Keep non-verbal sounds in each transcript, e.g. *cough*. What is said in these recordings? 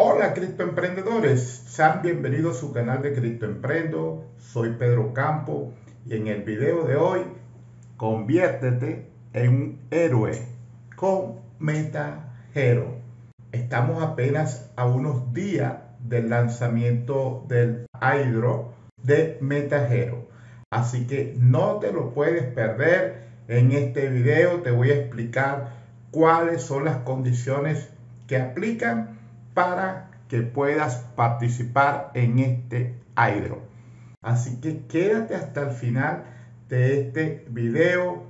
Hola criptoemprendedores, sean bienvenidos a su canal de Criptoemprendo, soy Pedro Campo y en el video de hoy conviértete en un héroe con MetaHero. Estamos apenas a unos días del lanzamiento del Hydro de MetaHero, así que no te lo puedes perder. En este video te voy a explicar cuáles son las condiciones que aplican para que puedas participar en este IDRO. Así que quédate hasta el final de este video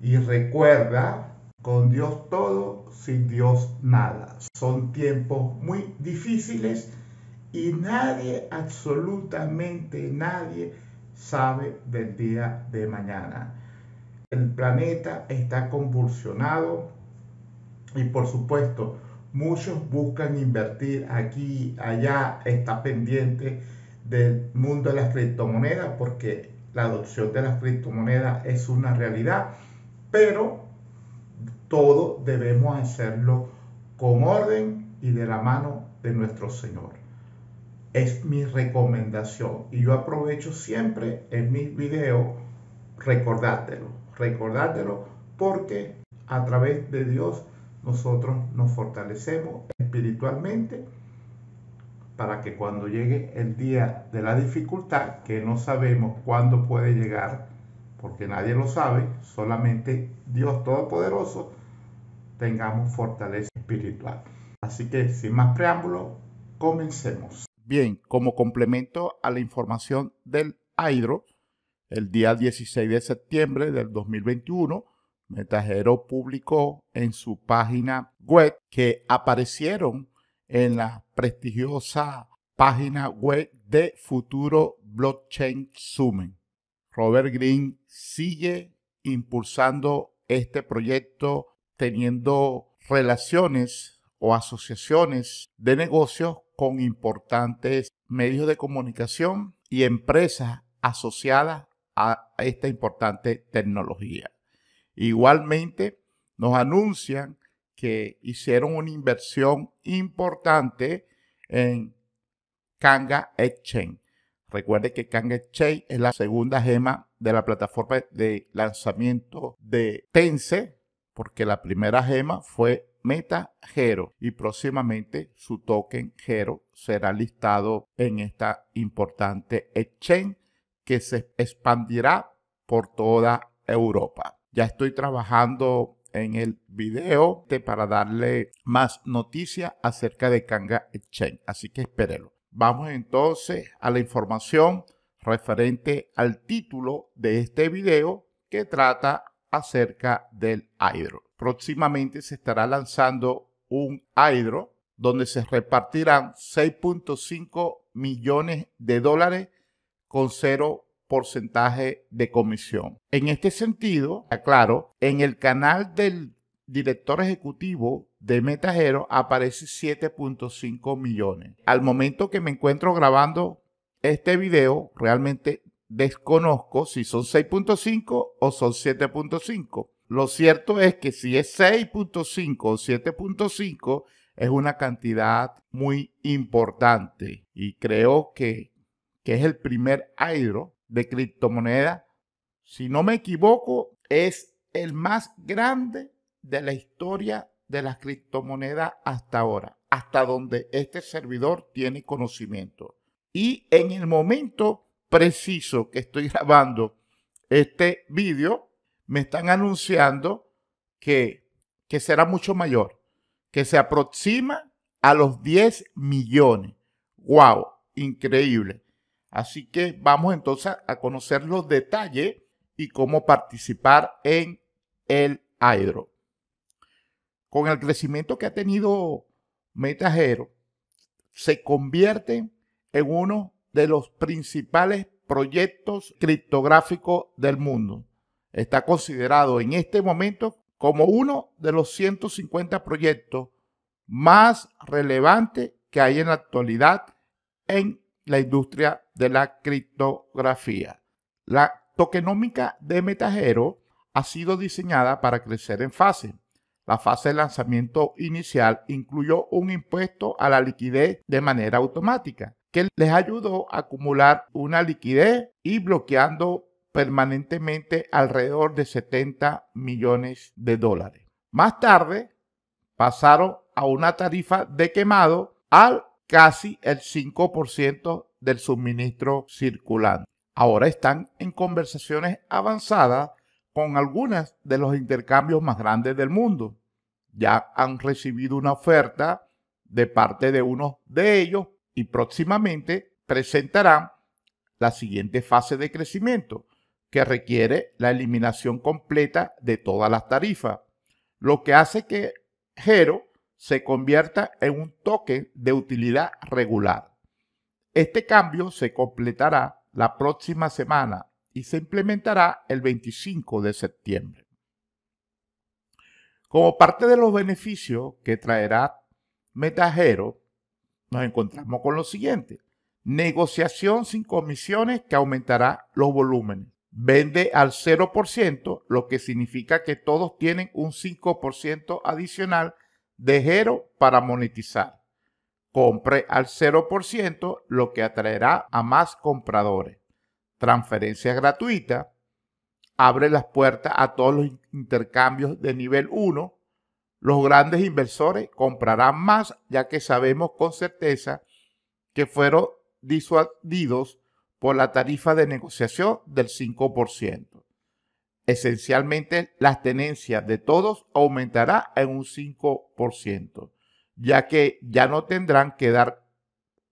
y recuerda, con Dios todo, sin Dios nada. Son tiempos muy difíciles y nadie, absolutamente nadie, sabe del día de mañana. El planeta está convulsionado y por supuesto, Muchos buscan invertir aquí, allá, está pendiente del mundo de las criptomonedas porque la adopción de las criptomonedas es una realidad, pero todo debemos hacerlo con orden y de la mano de nuestro Señor. Es mi recomendación y yo aprovecho siempre en mis videos recordártelo, recordártelo porque a través de Dios nosotros nos fortalecemos espiritualmente para que cuando llegue el día de la dificultad, que no sabemos cuándo puede llegar, porque nadie lo sabe, solamente Dios Todopoderoso, tengamos fortaleza espiritual. Así que sin más preámbulo, comencemos. Bien, como complemento a la información del AIDRO, el día 16 de septiembre del 2021, Metajero publicó en su página web que aparecieron en la prestigiosa página web de Futuro Blockchain Summit. Robert Green sigue impulsando este proyecto teniendo relaciones o asociaciones de negocios con importantes medios de comunicación y empresas asociadas a esta importante tecnología. Igualmente, nos anuncian que hicieron una inversión importante en Kanga Exchange. Recuerde que Kanga Exchange es la segunda gema de la plataforma de lanzamiento de Tense, porque la primera gema fue Meta Gero y próximamente su token Hero será listado en esta importante exchange que se expandirá por toda Europa. Ya estoy trabajando en el video para darle más noticias acerca de Kanga Exchange. Así que espérenlo. Vamos entonces a la información referente al título de este video que trata acerca del hydro. Próximamente se estará lanzando un hydro donde se repartirán 6.5 millones de dólares con 0 porcentaje de comisión. En este sentido, aclaro, en el canal del director ejecutivo de Metajero aparece 7.5 millones. Al momento que me encuentro grabando este video, realmente desconozco si son 6.5 o son 7.5. Lo cierto es que si es 6.5 o 7.5, es una cantidad muy importante y creo que, es el primer hydro de criptomonedas, si no me equivoco, es el más grande de la historia de las criptomonedas hasta ahora, hasta donde este servidor tiene conocimiento. Y en el momento preciso que estoy *laughs* grabando este vídeo, me están anunciando que, que será mucho mayor, que se aproxima a los 10 millones. ¡Wow! Increíble. Así que vamos entonces a conocer los detalles y cómo participar en el Hydro. Con el crecimiento que ha tenido Metajero, se convierte en uno de los principales proyectos criptográficos del mundo. Está considerado en este momento como uno de los 150 proyectos más relevantes que hay en la actualidad en la industria de la criptografía. La tokenómica de Metajero ha sido diseñada para crecer en fase. La fase de lanzamiento inicial incluyó un impuesto a la liquidez de manera automática, que les ayudó a acumular una liquidez y bloqueando permanentemente alrededor de 70 millones de dólares. Más tarde, pasaron a una tarifa de quemado al casi el 5% del suministro circulante. Ahora están en conversaciones avanzadas con algunas de los intercambios más grandes del mundo. Ya han recibido una oferta de parte de uno de ellos y próximamente presentarán la siguiente fase de crecimiento que requiere la eliminación completa de todas las tarifas, lo que hace que Gero se convierta en un toque de utilidad regular. Este cambio se completará la próxima semana y se implementará el 25 de septiembre. Como parte de los beneficios que traerá Metajero, nos encontramos con lo siguiente. Negociación sin comisiones que aumentará los volúmenes. Vende al 0%, lo que significa que todos tienen un 5% adicional de para monetizar. Compre al 0%, lo que atraerá a más compradores. Transferencia gratuita. Abre las puertas a todos los intercambios de nivel 1. Los grandes inversores comprarán más ya que sabemos con certeza que fueron disuadidos por la tarifa de negociación del 5%. Esencialmente, las tenencias de todos aumentará en un 5%, ya que ya no tendrán que dar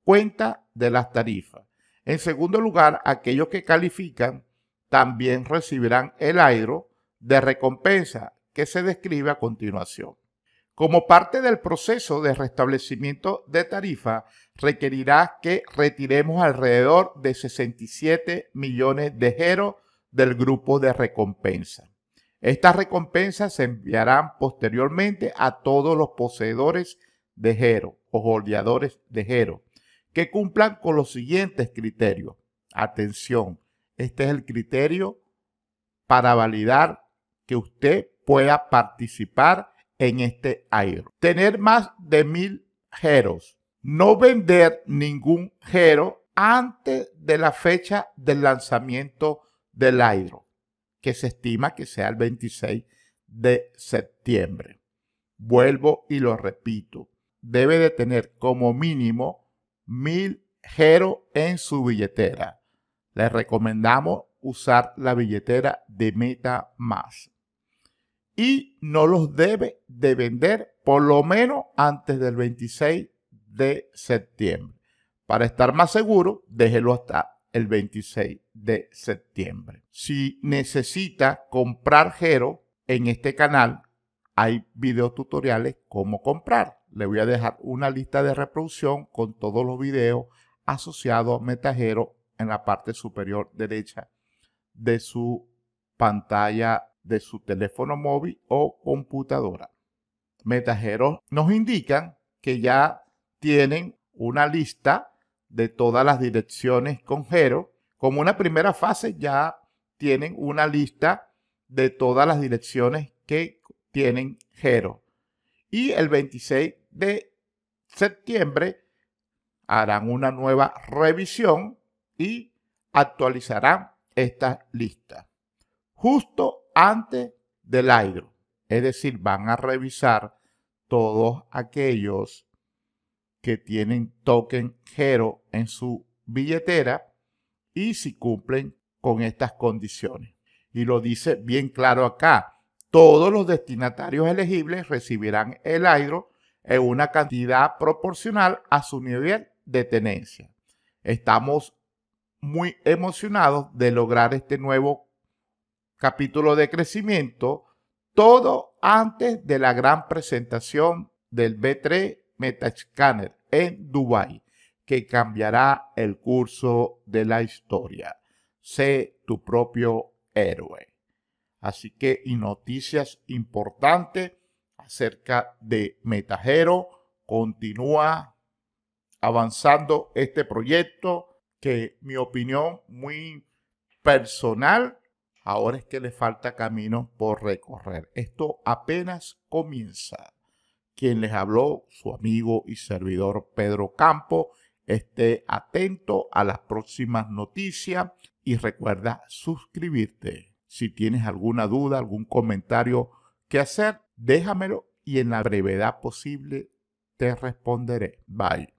cuenta de las tarifas. En segundo lugar, aquellos que califican también recibirán el airo de recompensa que se describe a continuación. Como parte del proceso de restablecimiento de tarifa, requerirá que retiremos alrededor de 67 millones de jeros del grupo de recompensa. Estas recompensas se enviarán posteriormente a todos los poseedores de Jero o goleadores de Jero que cumplan con los siguientes criterios. Atención, este es el criterio para validar que usted pueda participar en este aire Tener más de mil jeros. No vender ningún jero antes de la fecha del lanzamiento del Airo, que se estima que sea el 26 de septiembre. Vuelvo y lo repito, debe de tener como mínimo mil Gero en su billetera. Les recomendamos usar la billetera de Meta Más. Y no los debe de vender por lo menos antes del 26 de septiembre. Para estar más seguro, déjelo hasta el 26 de septiembre. Si necesita comprar Gero, en este canal hay tutoriales cómo comprar. Le voy a dejar una lista de reproducción con todos los videos asociados a Metajero en la parte superior derecha de su pantalla de su teléfono móvil o computadora. Metajeros nos indican que ya tienen una lista de todas las direcciones con Gero. Como una primera fase ya tienen una lista de todas las direcciones que tienen Gero. Y el 26 de septiembre harán una nueva revisión y actualizarán esta lista justo antes del aire. Es decir, van a revisar todos aquellos que tienen token Gero en su billetera y si cumplen con estas condiciones. Y lo dice bien claro acá. Todos los destinatarios elegibles recibirán el AIDRO en una cantidad proporcional a su nivel de tenencia. Estamos muy emocionados de lograr este nuevo capítulo de crecimiento, todo antes de la gran presentación del B3 Metascanner en Dubái que cambiará el curso de la historia. Sé tu propio héroe. Así que, y noticias importantes acerca de Metajero. Continúa avanzando este proyecto que mi opinión muy personal, ahora es que le falta camino por recorrer. Esto apenas comienza quien les habló, su amigo y servidor Pedro Campo. Esté atento a las próximas noticias y recuerda suscribirte. Si tienes alguna duda, algún comentario que hacer, déjamelo y en la brevedad posible te responderé. Bye.